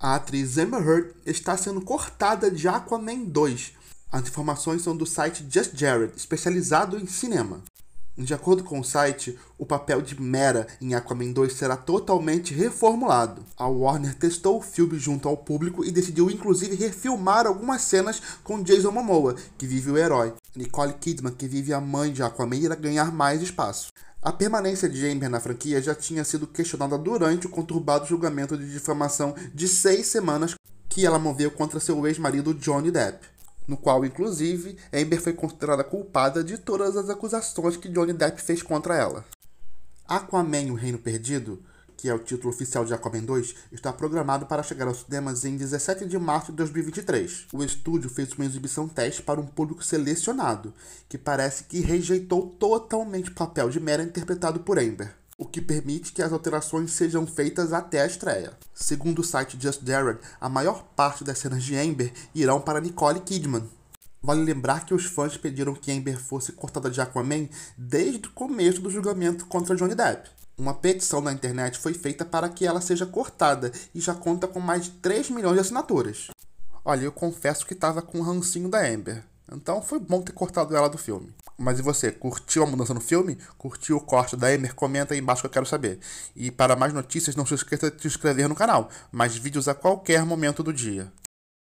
A atriz Amber Heard está sendo cortada de Aquaman 2. As informações são do site Just Jared, especializado em cinema. De acordo com o site, o papel de Mera em Aquaman 2 será totalmente reformulado. A Warner testou o filme junto ao público e decidiu inclusive refilmar algumas cenas com Jason Momoa, que vive o herói. Nicole Kidman, que vive a mãe de Aquaman, irá ganhar mais espaço. A permanência de Amber na franquia já tinha sido questionada durante o conturbado julgamento de difamação de seis semanas que ela moveu contra seu ex-marido Johnny Depp, no qual, inclusive, Amber foi considerada culpada de todas as acusações que Johnny Depp fez contra ela. Aquaman e o Reino Perdido que é o título oficial de Aquaman 2, está programado para chegar aos cinemas em 17 de março de 2023. O estúdio fez uma exibição teste para um público selecionado, que parece que rejeitou totalmente o papel de Mera interpretado por Amber o que permite que as alterações sejam feitas até a estreia. Segundo o site Just Jared, a maior parte das cenas de Amber irão para Nicole Kidman. Vale lembrar que os fãs pediram que Amber fosse cortada de Aquaman desde o começo do julgamento contra Johnny Depp. Uma petição na internet foi feita para que ela seja cortada e já conta com mais de 3 milhões de assinaturas. Olha, eu confesso que estava com o rancinho da Amber. Então foi bom ter cortado ela do filme. Mas e você, curtiu a mudança no filme? Curtiu o corte da Emer? Comenta aí embaixo que eu quero saber. E para mais notícias, não se esqueça de se inscrever no canal, mais vídeos a qualquer momento do dia.